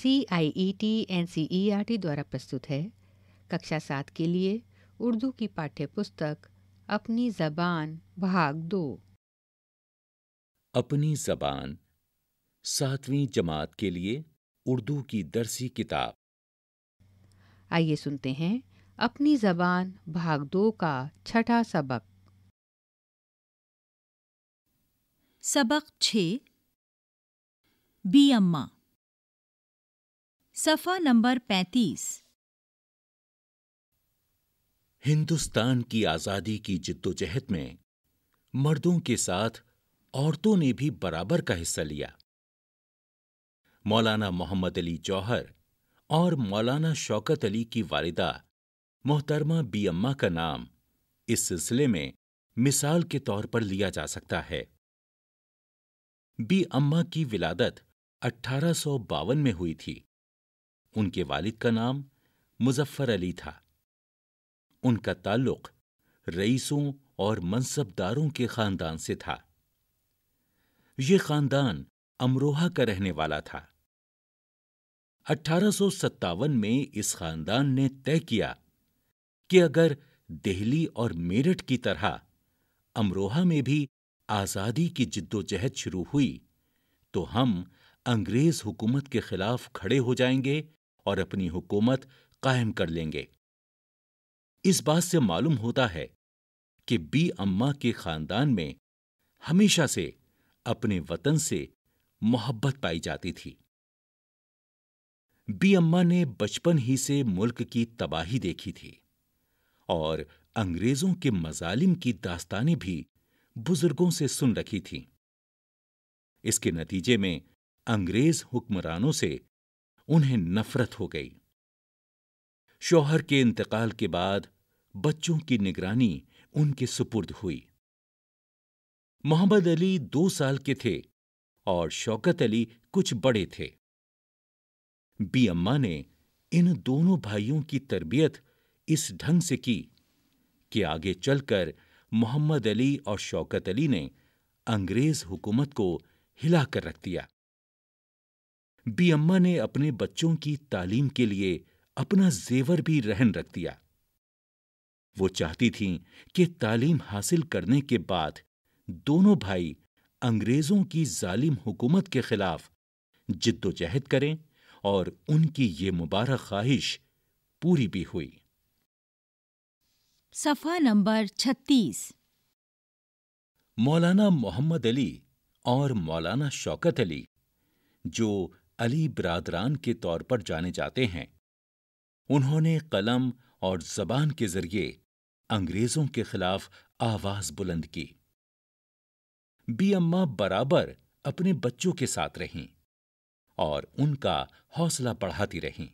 C I E T N C E R T द्वारा प्रस्तुत है कक्षा सात के लिए उर्दू की पाठ्य पुस्तक अपनी जबान भाग दो अपनी जबान सातवीं जमात के लिए उर्दू की दरसी किताब आइए सुनते हैं अपनी जबान भाग दो का छठा सबक सबक छ बी अम्मा सफ़ा नंबर पैंतीस हिंदुस्तान की आज़ादी की जिद्दोजहद में मर्दों के साथ औरतों ने भी बराबर का हिस्सा लिया मौलाना मोहम्मद अली जौहर और मौलाना शौकत अली की वालिदा मोहतरमा बी अम्मा का नाम इस सिलसिले में मिसाल के तौर पर लिया जा सकता है बी अम्मा की विलादत अट्ठारह में हुई थी उनके वालिद का नाम मुजफ्फर अली था उनका ताल्लुक रईसों और मनसबदारों के खानदान से था ये खानदान अमरोहा का रहने वाला था अठारह में इस खानदान ने तय किया कि अगर दिल्ली और मेरठ की तरह अमरोहा में भी आज़ादी की जिद्दोजहद शुरू हुई तो हम अंग्रेज हुकूमत के खिलाफ खड़े हो जाएंगे और अपनी हुकूमत कायम कर लेंगे इस बात से मालूम होता है कि बी अम्मा के खानदान में हमेशा से अपने वतन से मोहब्बत पाई जाती थी बी अम्मा ने बचपन ही से मुल्क की तबाही देखी थी और अंग्रेजों के मजालिम की दास्तानें भी बुजुर्गों से सुन रखी थीं। इसके नतीजे में अंग्रेज हुक्मरानों से उन्हें नफरत हो गई शौहर के इंतकाल के बाद बच्चों की निगरानी उनके सुपुर्द हुई मोहम्मद अली दो साल के थे और शौकत अली कुछ बड़े थे बी अम्मा ने इन दोनों भाइयों की तरबियत इस ढंग से की कि आगे चलकर मोहम्मद अली और शौकत अली ने अंग्रेज हुकूमत को हिलाकर रख दिया बी अम्मा ने अपने बच्चों की तालीम के लिए अपना जेवर भी रहन रख दिया वो चाहती थीं कि तालीम हासिल करने के बाद दोनों भाई अंग्रेजों की जालिम हुकूमत के खिलाफ जिद्दोजहद करें और उनकी ये मुबारक ख्वाहिश पूरी भी हुई सफा नंबर 36 मौलाना मोहम्मद अली और मौलाना शौकत अली जो अली ब्रादरान के तौर पर जाने जाते हैं उन्होंने कलम और जबान के जरिए अंग्रेजों के खिलाफ आवाज बुलंद की बी अम्मा बराबर अपने बच्चों के साथ रहीं और उनका हौसला बढ़ाती रहीं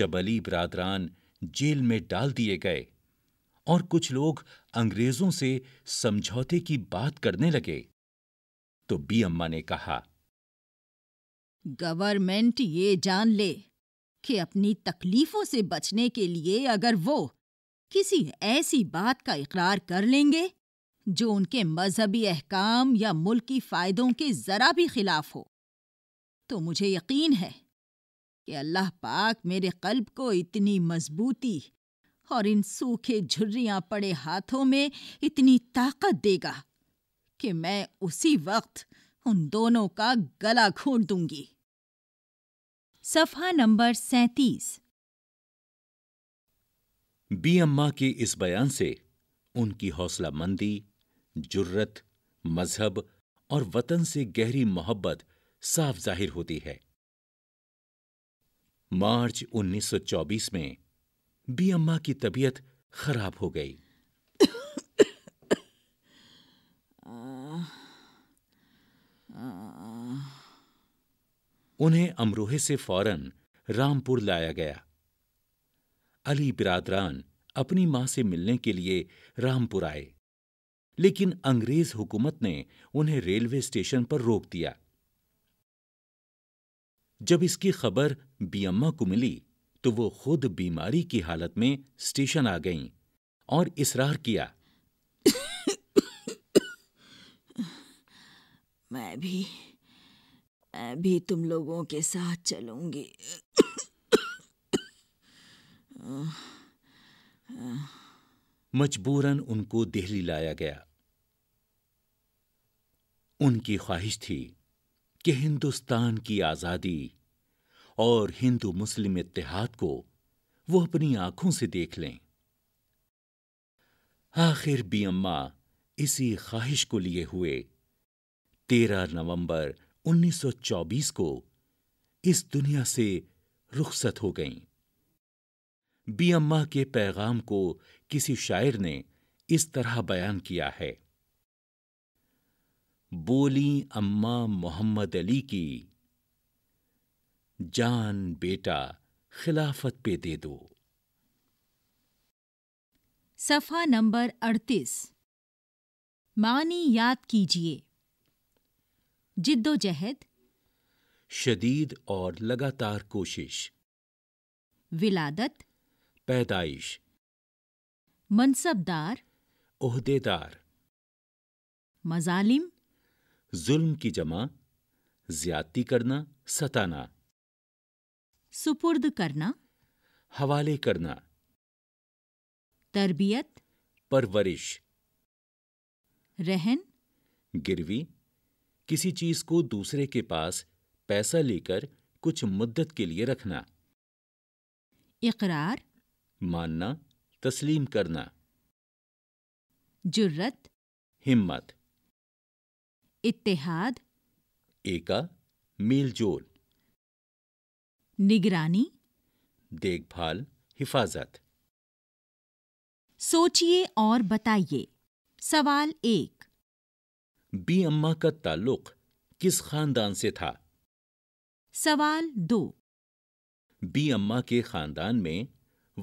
जब अली ब्रादरान जेल में डाल दिए गए और कुछ लोग अंग्रेजों से समझौते की बात करने लगे तो बी अम्मा ने कहा गवर्नमेंट ये जान ले कि अपनी तकलीफों से बचने के लिए अगर वो किसी ऐसी बात का इकरार कर लेंगे जो उनके मजहबी अहकाम या मुल्की फ़ायदों के ज़रा भी खिलाफ हो तो मुझे यकीन है कि अल्लाह पाक मेरे कल्ब को इतनी मजबूती और इन सूखे झुर्रियां पड़े हाथों में इतनी ताकत देगा कि मैं उसी वक्त उन दोनों का गला घोट दूंगी सफा नंबर सैतीस बी अम्मा के इस बयान से उनकी हौसला मंदी जुर्रत मजहब और वतन से गहरी मोहब्बत साफ जाहिर होती है मार्च 1924 में बी अम्मा की तबीयत खराब हो गई उन्हें अमरोहे से फौरन रामपुर लाया गया अली बिरादरान अपनी मां से मिलने के लिए रामपुर आए लेकिन अंग्रेज हुकूमत ने उन्हें रेलवे स्टेशन पर रोक दिया जब इसकी खबर बीअम्मा को मिली तो वो खुद बीमारी की हालत में स्टेशन आ गईं और इसरार किया मैं भी मैं भी तुम लोगों के साथ चलूंगी मजबूरन उनको दिल्ली लाया गया उनकी ख्वाहिश थी कि हिंदुस्तान की आज़ादी और हिंदू मुस्लिम इतिहाद को वो अपनी आंखों से देख लें आखिर भी अम्मा इसी ख्वाहिश को लिए हुए तेरह नवंबर 1924 को इस दुनिया से रुखसत हो गईं बी अम्मा के पैगाम को किसी शायर ने इस तरह बयान किया है बोली अम्मा मोहम्मद अली की जान बेटा खिलाफत पे दे दो सफा नंबर 38 मानी याद कीजिए जिद्दोजहद शदीद और लगातार कोशिश विलादत पैदाइश मनसबदार उहदेदार मजालिम जुल्म की जमा ज्यादती करना सताना सुपुर्द करना हवाले करना तरबियत परवरिश रहन गिरवी किसी चीज को दूसरे के पास पैसा लेकर कुछ मुद्दत के लिए रखना इकरार मानना तस्लीम करना जुर्रत हिम्मत इत्तेहाद एका मेलजोल निगरानी देखभाल हिफाजत सोचिए और बताइए सवाल एक बी अम्मा का ताल्लुक किस खानदान से था सवाल दो बी अम्मा के खानदान में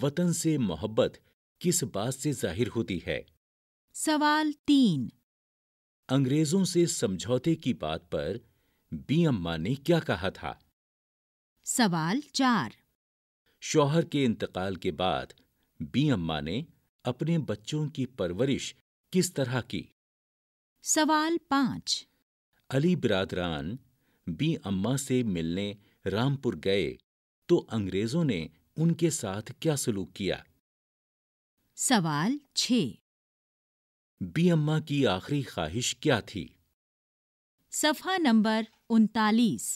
वतन से मोहब्बत किस बात से जाहिर होती है सवाल तीन अंग्रेजों से समझौते की बात पर बी अम्मा ने क्या कहा था सवाल चार शौहर के इंतकाल के बाद बी अम्मा ने अपने बच्चों की परवरिश किस तरह की सवाल पाँच अली बिरादरान बी अम्मा से मिलने रामपुर गए तो अंग्रेजों ने उनके साथ क्या सलूक किया सवाल छ बी अम्मा की आखिरी ख्वाहिश क्या थी सफा नंबर उनतालीस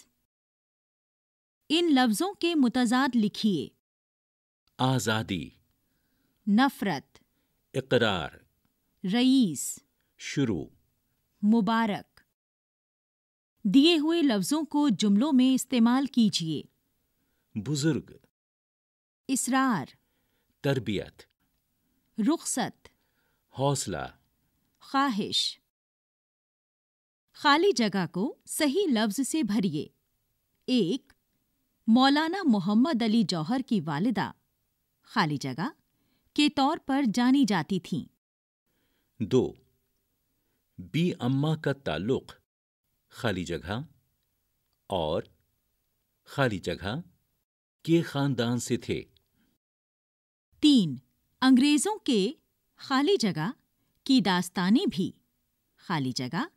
इन लफ्जों के मुतजाद लिखिए आज़ादी नफरत इकरार रईस शुरू मुबारक दिए हुए लफ्जों को जुमलों में इस्तेमाल कीजिए बुजुर्ग इसरार तरबियत रुखसत हौसला ख्वाहिश खाली जगह को सही लफ्ज से भरिए एक मौलाना मोहम्मद अली जौहर की वालिदा खाली जगह के तौर पर जानी जाती थीं दो बी अम्मा का ताल्लुक खाली जगह और खाली जगह के खानदान से थे तीन अंग्रेजों के खाली जगह की दास्तानें भी खाली जगह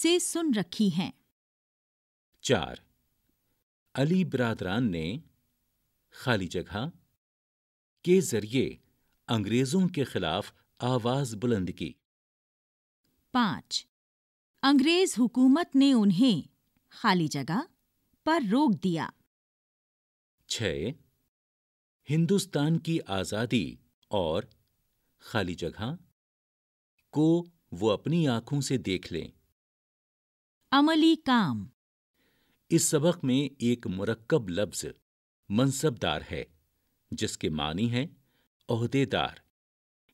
से सुन रखी हैं चार अली बरादरान ने खाली जगह के जरिए अंग्रेजों के खिलाफ आवाज बुलंद की पाँच अंग्रेज हुकूमत ने उन्हें खाली जगह पर रोक दिया छ हिंदुस्तान की आज़ादी और खाली जगह को वो अपनी आंखों से देख लें अमली काम इस सबक में एक मुरक्कब लफ्ज मनसबदार है जिसके मानी है अहदेदार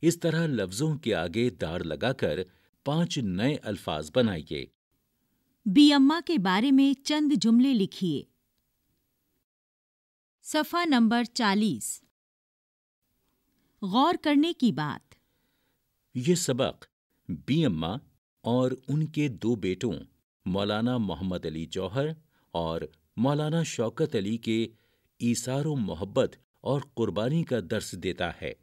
इस तरह लफ्जों के आगे दार लगाकर पांच नए अल्फाज बनाइए बी अम्मा के बारे में चंद जुमले लिखिए सफा नंबर चालीस गौर करने की बात ये सबक बी अम्मा और उनके दो बेटों मौलाना मोहम्मद अली जौहर और मौलाना शौकत अली के ईसार मोहब्बत और कुर्बानी का दर्श देता है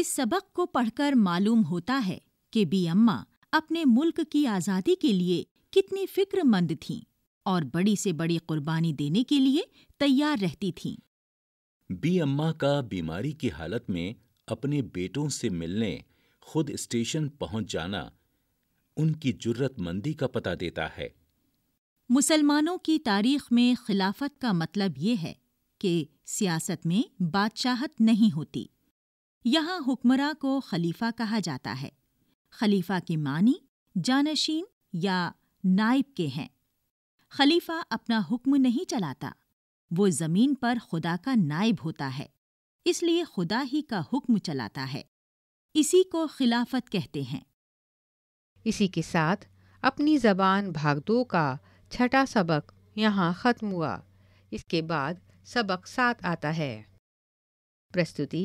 इस सबक को पढ़कर मालूम होता है कि बी अम्मा अपने मुल्क की आज़ादी के लिए कितनी फिक्रमंद थीं और बड़ी से बड़ी कुर्बानी देने के लिए तैयार रहती थीं बी अम्मा का बीमारी की हालत में अपने बेटों से मिलने खुद स्टेशन पहुंच जाना उनकी जुर्रतमंदी का पता देता है मुसलमानों की तारीख में खिलाफत का मतलब ये है कि सियासत में बादशाहत नहीं होती यहाँ हुक्मरा को खलीफा कहा जाता है खलीफा की मानी जानशीन या नाइब के हैं खलीफा अपना हुक्म नहीं चलाता वो ज़मीन पर खुदा का नाइब होता है इसलिए खुदा ही का हुक्म चलाता है इसी को खिलाफत कहते हैं इसी के साथ अपनी जबान भागदो का छठा सबक यहाँ ख़त्म हुआ इसके बाद सबक साथ आता है प्रस्तुति